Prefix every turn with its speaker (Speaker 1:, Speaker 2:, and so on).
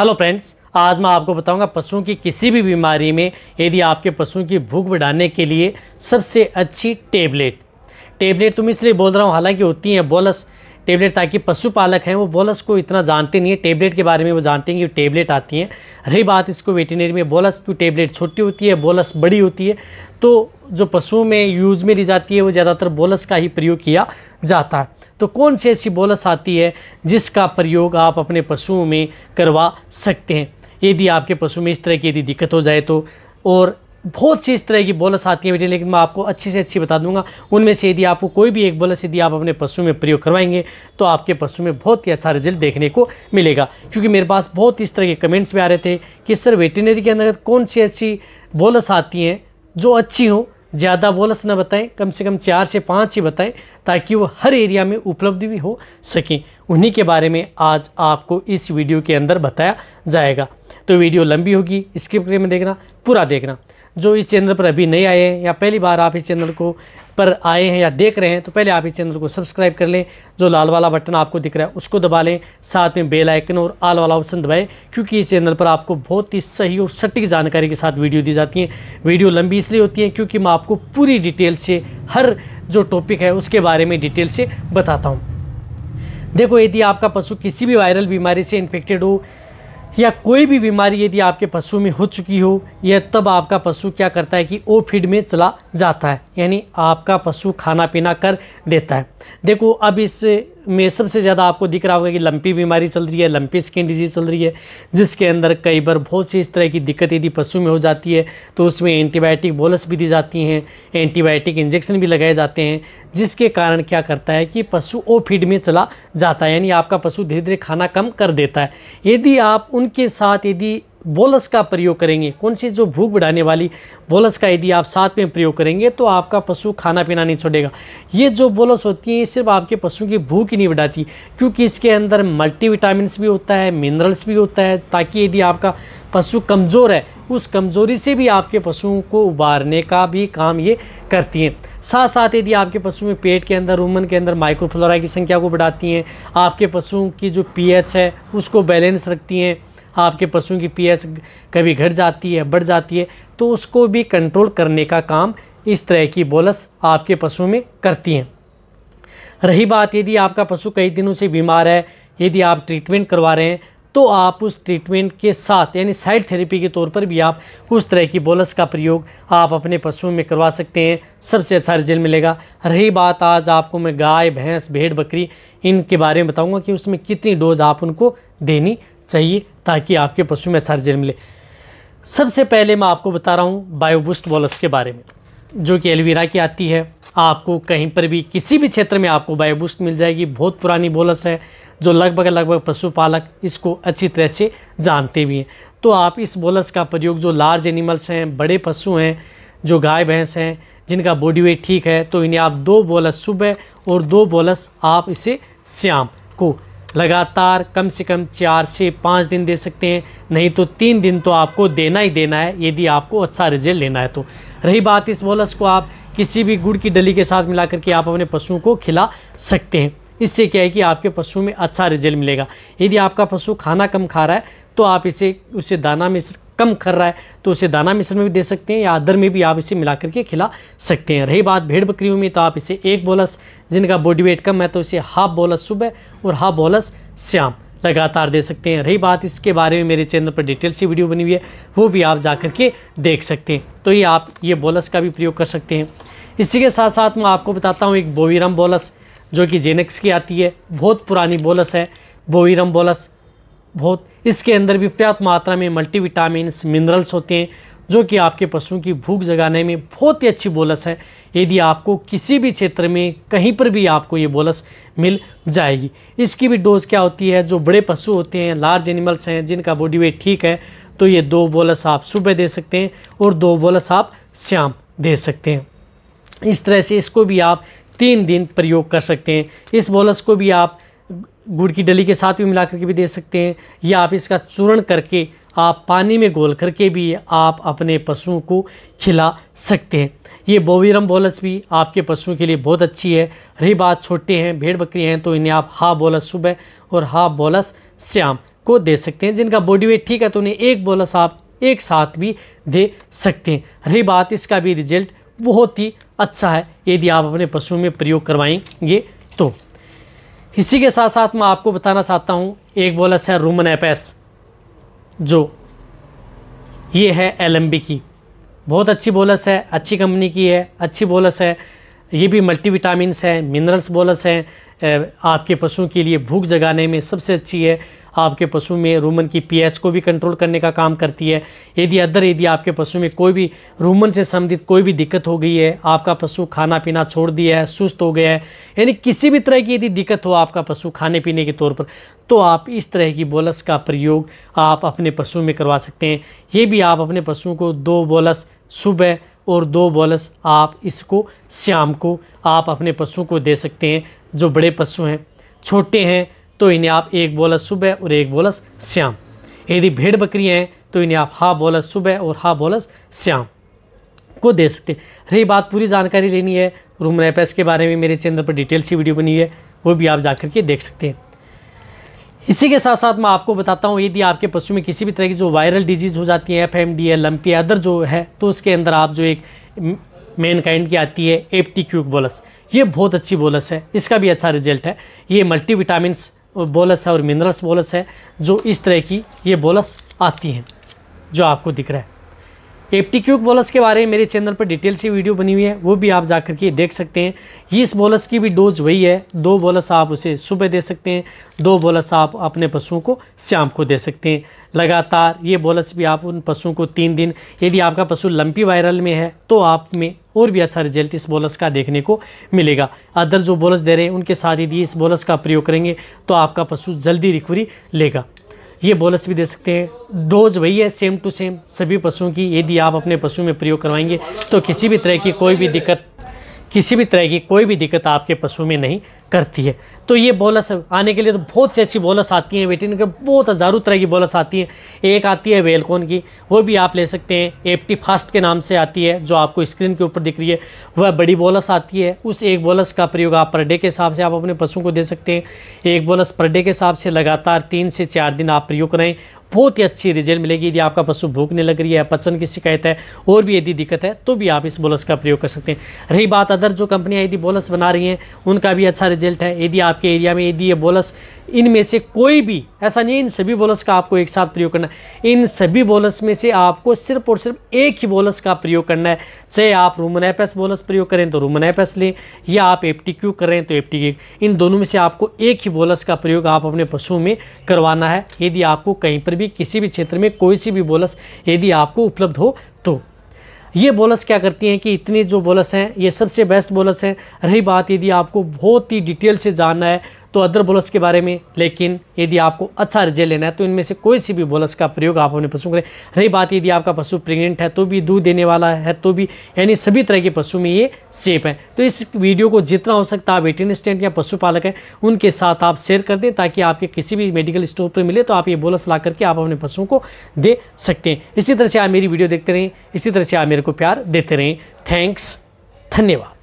Speaker 1: hello friends आज मैं आपको बताऊंगा पशुओं की किसी भी बीमारी में यदि आपके पशुओं की भूख बढ़ाने के लिए सबसे अच्छी टेबलेट टेबलेट तुम तो इसलिए बोल रहा हूँ हालांकि होती हैं बोलस टेबलेट ताकि पशुपालक हैं वो बोलस को इतना जानते नहीं है टेबलेट के बारे में वो जानते हैं कि टेबलेट आती हैं रही बात इसको वेटनरी में बोलस की टेबलेट छोटी होती है बोलस बड़ी होती है तो जो पशुओं में यूज में ली जाती है वो ज़्यादातर बोलस का ही प्रयोग किया जाता है तो कौन सी ऐसी बोलस आती है जिसका प्रयोग आप अपने पशुओं में करवा सकते हैं यदि आपके पशु में इस तरह की यदि दिक्कत हो जाए तो और बहुत सी इस तरह की बोलस आती है बेटे लेकिन मैं आपको अच्छी से अच्छी बता दूंगा उनमें से यदि आपको कोई भी एक बोलस यदि आप अपने पशु में प्रयोग करवाएंगे तो आपके पशु में बहुत ही अच्छा रिजल्ट देखने को मिलेगा क्योंकि मेरे पास बहुत इस तरह के कमेंट्स भी आ रहे थे कि सर वेटनरी के अंतर्गत कौन सी ऐसी बोलस आती हैं जो अच्छी हों ज़्यादा बोलस ना बताएं कम से कम चार से पाँच ही बताएं ताकि वो हर एरिया में उपलब्ध भी हो सकें उन्हीं के बारे में आज आपको इस वीडियो के अंदर बताया जाएगा तो वीडियो लंबी होगी स्किप करके में देखना पूरा देखना जो इस चैनल पर अभी नहीं आए हैं या पहली बार आप इस चैनल को पर आए हैं या देख रहे हैं तो पहले आप इस चैनल को सब्सक्राइब कर लें जो लाल वाला बटन आपको दिख रहा है उसको दबा लें साथ में बेल आइकन और आल वाला ऑप्शन दबाएं क्योंकि इस चैनल पर आपको बहुत ही सही और सटीक जानकारी के साथ वीडियो दी जाती है वीडियो लंबी इसलिए होती हैं क्योंकि मैं आपको पूरी डिटेल से हर जो टॉपिक है उसके बारे में डिटेल से बताता हूँ देखो यदि आपका पशु किसी भी वायरल बीमारी से इन्फेक्टेड हो या कोई भी बीमारी यदि आपके पशु में हो चुकी हो यह तब आपका पशु क्या करता है कि ओ फीड में चला जाता है यानी आपका पशु खाना पीना कर देता है देखो अब इस में सबसे ज़्यादा आपको दिख रहा होगा कि लंपी बीमारी चल रही है लंपी स्किन डिजीज चल रही है जिसके अंदर कई बार बहुत सी इस तरह की दिक्कत यदि पशु में हो जाती है तो उसमें एंटीबायोटिक बोलस भी दी जाती हैं एंटीबायोटिक इंजेक्शन भी लगाए जाते हैं जिसके कारण क्या करता है कि पशु ओ फीड में चला जाता है यानी आपका पशु धीरे धीरे खाना कम कर देता है यदि आप उनके साथ यदि बोलस का प्रयोग करेंगे कौन सी जो भूख बढ़ाने वाली बोलस का यदि आप साथ में प्रयोग करेंगे तो आपका पशु खाना पीना नहीं छोड़ेगा ये जो बोलस होती है ये सिर्फ आपके पशु की भूख ही नहीं बढ़ाती क्योंकि इसके अंदर विटामिनस भी होता है मिनरल्स भी होता है ताकि यदि आपका पशु कमज़ोर है उस कमज़ोरी से भी आपके पशुओं को उबारने का भी काम ये करती हैं साथ साथ यदि आपके पशु में पेट के अंदर रूमन के अंदर माइक्रोफ्लोरा की संख्या को बढ़ाती हैं आपके पशुओं की जो पीएच है उसको बैलेंस रखती हैं हाँ, आपके पशुओं की पीएच कभी घट जाती है बढ़ जाती है तो उसको भी कंट्रोल करने का काम इस तरह की बोलस आपके पशुओं में करती हैं रही बात यदि आपका पशु कई दिनों से बीमार है यदि आप ट्रीटमेंट करवा रहे हैं तो आप उस ट्रीटमेंट के साथ यानी साइड थेरेपी के तौर पर भी आप उस तरह की बोलस का प्रयोग आप अपने पशुओं में करवा सकते हैं सबसे अच्छा रिजल्ट मिलेगा रही बात आज आपको मैं गाय भैंस भेड़ बकरी इनके बारे में बताऊंगा कि उसमें कितनी डोज आप उनको देनी चाहिए ताकि आपके पशु में अच्छा रिजल्ट मिले सबसे पहले मैं आपको बता रहा हूँ बायोबूस्ट वॉलस के बारे में जो कि एलवीरा की आती है आपको कहीं पर भी किसी भी क्षेत्र में आपको बायोबूस्ट मिल जाएगी बहुत पुरानी बोलस है जो लगभग लगभग पशुपालक इसको अच्छी तरह से जानते भी हैं तो आप इस बोलस का प्रयोग जो लार्ज एनिमल्स हैं बड़े पशु हैं जो गाय भैंस हैं जिनका बॉडी वेट ठीक है तो इन्हें आप दो बोलस सुबह और दो बोलस आप इसे श्याम को लगातार कम से कम चार से पाँच दिन दे सकते हैं नहीं तो तीन दिन तो आपको देना ही देना है यदि आपको अच्छा रिजल्ट लेना है तो रही बात इस बोलस को आप किसी भी गुड़ की डली के साथ मिला करके आप अपने पशुओं को खिला सकते हैं इससे क्या है कि आपके पशु में अच्छा रिजल्ट मिलेगा यदि आपका पशु खाना कम खा रहा है तो आप इसे उसे दाना मिश्र कम कर रहा है तो उसे दाना मिश्रण में भी दे सकते हैं या अदर में भी आप इसे मिला करके खिला सकते हैं रही बात भेड़ बकरियों में तो आप इसे एक बोलस जिनका बॉडी वेट कम है तो इसे हाफ बोलस सुबह और हाफ बोलस श्याम लगातार दे सकते हैं रही बात इसके बारे में मेरे चैनल पर डिटेल से वीडियो बनी हुई है वो भी आप जा के देख सकते हैं तो ये आप ये बोलस का भी प्रयोग कर सकते हैं इसी के साथ साथ मैं आपको बताता हूँ एक बोवीरम बोलस जो कि जेनेक्स की आती है बहुत पुरानी बोलस है बोवीरम बोलस बहुत इसके अंदर भी पर्याप्त मात्रा में मल्टीविटामिन्स मिनरल्स होते हैं जो कि आपके पशुओं की भूख जगाने में बहुत ही अच्छी बोलस है यदि आपको किसी भी क्षेत्र में कहीं पर भी आपको ये बोलस मिल जाएगी इसकी भी डोज क्या होती है जो बड़े पशु होते हैं लार्ज एनिमल्स हैं जिनका बॉडी वेट ठीक है तो ये दो बोलस आप सुबह दे सकते हैं और दो बोलस आप शाम दे सकते हैं इस तरह से इसको भी आप तीन दिन प्रयोग कर सकते हैं इस बोलस को भी आप गुड़ की डली के साथ भी मिला करके भी दे सकते हैं या आप इसका चूर्ण करके आप पानी में गोल करके भी आप अपने पशुओं को खिला सकते हैं ये बोविरम बोलस भी आपके पशुओं के लिए बहुत अच्छी है रही बात छोटे हैं भेड़ बकरी हैं तो इन्हें आप हाफ बोलस सुबह और हाफ बोलस श्याम को दे सकते हैं जिनका बॉडी वेट ठीक है तो उन्हें एक बोलस आप एक साथ भी दे सकते हैं रही बात इसका भी रिजल्ट बहुत ही अच्छा है यदि आप अपने पशुओं में प्रयोग करवाएंगे तो इसी के साथ साथ मैं आपको बताना चाहता हूँ एक बोलस है रूमन एपेस जो ये है एल की बहुत अच्छी बोलस है अच्छी कंपनी की है अच्छी बोलस है ये भी मल्टी हैं मिनरल्स बोलस हैं आपके पशुओं के लिए भूख जगाने में सबसे अच्छी है आपके पशु में रूमन की पीएच को भी कंट्रोल करने का काम करती है यदि अदर यदि आपके पशु में कोई भी रूमन से संबंधित कोई भी दिक्कत हो गई है आपका पशु खाना पीना छोड़ दिया है सुस्त हो गया है यानी किसी भी तरह की यदि दिक्कत हो आपका पशु खाने पीने के तौर पर तो आप इस तरह की बोलस का प्रयोग आप अपने पशु में करवा सकते हैं ये भी आप अपने पशुओं को दो बोलस सुबह और दो बोलस आप इसको शाम को आप अपने पशु को दे सकते हैं जो बड़े पशु हैं छोटे हैं तो इन्हें आप एक बोलस सुबह और एक बॉलस श्याम यदि भेड़ बकरियाँ हैं तो इन्हें आप हाफ बोलस सुबह और हाफ बॉलस श्याम को दे सकते हैं रही बात पूरी जानकारी लेनी है रूम रेपेस के बारे में मेरे चैनल पर डिटेल सी वीडियो बनी है वो भी आप जा के देख सकते हैं इसी के साथ साथ मैं आपको बताता हूँ यदि आपके पशु में किसी भी तरह की जो वायरल डिजीज़ हो जाती है F M D L lumpy other जो है तो उसके अंदर आप जो एक मेन काइंड की आती है एप्टी क्यूक बोलस ये बहुत अच्छी बोलस है इसका भी अच्छा रिजल्ट है ये मल्टी विटामिन बोलस है और मिनरल्स बोलस है जो इस तरह की ये बोलस आती हैं जो आपको दिख रहा है एप्टी क्यूक बोलस के बारे में मेरे चैनल पर डिटेल से वीडियो बनी हुई है वो भी आप जाकर के देख सकते हैं ये इस बोलस की भी डोज वही है दो बोलस आप उसे सुबह दे सकते हैं दो बोलस आप अपने पशुओं को शाम को दे सकते हैं लगातार ये बोलस भी आप उन पशुओं को तीन दिन यदि आपका पशु लंपी वायरल में है तो आप में और भी अच्छा रिजल्ट इस बोलस का देखने को मिलेगा अदर जो बोलस दे रहे हैं उनके साथ यदि इस बोलस का प्रयोग करेंगे तो आपका पशु जल्दी रिकवरी लेगा ये बोलस भी दे सकते हैं डोज वही है सेम टू सेम सभी पशुओं की यदि आप अपने पशु में प्रयोग करवाएंगे तो किसी भी तरह की कोई भी दिक्कत किसी भी तरह की कोई भी दिक्कत आपके पशु में नहीं करती है तो ये बोलस आने के लिए तो बहुत सी ऐसी बोलस आती हैं वेटिन के बहुत हज़ारों तरह की बोलस आती हैं एक आती है वेलकॉन की वो भी आप ले सकते हैं एप्टी फास्ट के नाम से आती है जो आपको स्क्रीन के ऊपर दिख रही है वह बड़ी बोलस आती है उस एक बोलस का प्रयोग आप पर डे के हिसाब से आप अपने पशुओं को दे सकते हैं एक बोलस पर डे के हिसाब से लगातार तीन से चार दिन आप प्रयोग करें बहुत ही अच्छी रिजल्ट मिलेगी यदि आपका पशु भूखने लग रही है पचन की शिकायत है और भी यदि दिक्कत है तो भी आप इस बोलस का प्रयोग कर सकते हैं रही बात अदर जो कंपनियाँ यदि बोलस बना रही हैं उनका भी अच्छा रिजल्ट है यदि आपके एरिया में यदि ये बोलस इनमें से कोई भी ऐसा नहीं इन सभी बोलस का आपको एक साथ प्रयोग करना है इन सभी बोलस में से आपको सिर्फ और सिर्फ एक ही बोलस का प्रयोग करना है चाहे आप रूमन एपस बोलस प्रयोग करें तो रूमन एपस लें या आप एप्टी क्यू करें तो एप्टी इन दोनों में से आपको एक ही बोलस का प्रयोग आप अपने पशुओं में करवाना है यदि आपको कहीं पर भी किसी भी क्षेत्र में कोई सी भी बोलस यदि आपको उपलब्ध हो तो ये बोलस क्या करती हैं कि इतने जो बोलस हैं ये सबसे बेस्ट बोलस हैं रही बात यदि आपको बहुत ही डिटेल से जानना है तो अदर बोलस के बारे में लेकिन यदि आपको अच्छा रिजल्ट लेना है तो इनमें से कोई सी भी बोलस का प्रयोग आप अपने पशु करें रही बात यदि आपका पशु प्रेग्नेंट है तो भी दूध देने वाला है तो भी यानी सभी तरह के पशु में ये सेफ है तो इस वीडियो को जितना हो सकता आप वेटरन या पशुपालक हैं उनके साथ आप शेयर कर दें ताकि आपके किसी भी मेडिकल स्टोर पर मिले तो आप ये बोलस ला करके आप अपने पशुओं को दे सकते हैं इसी तरह से आप मेरी वीडियो देखते रहें इसी तरह से आप मेरे को प्यार देते रहें थैंक्स धन्यवाद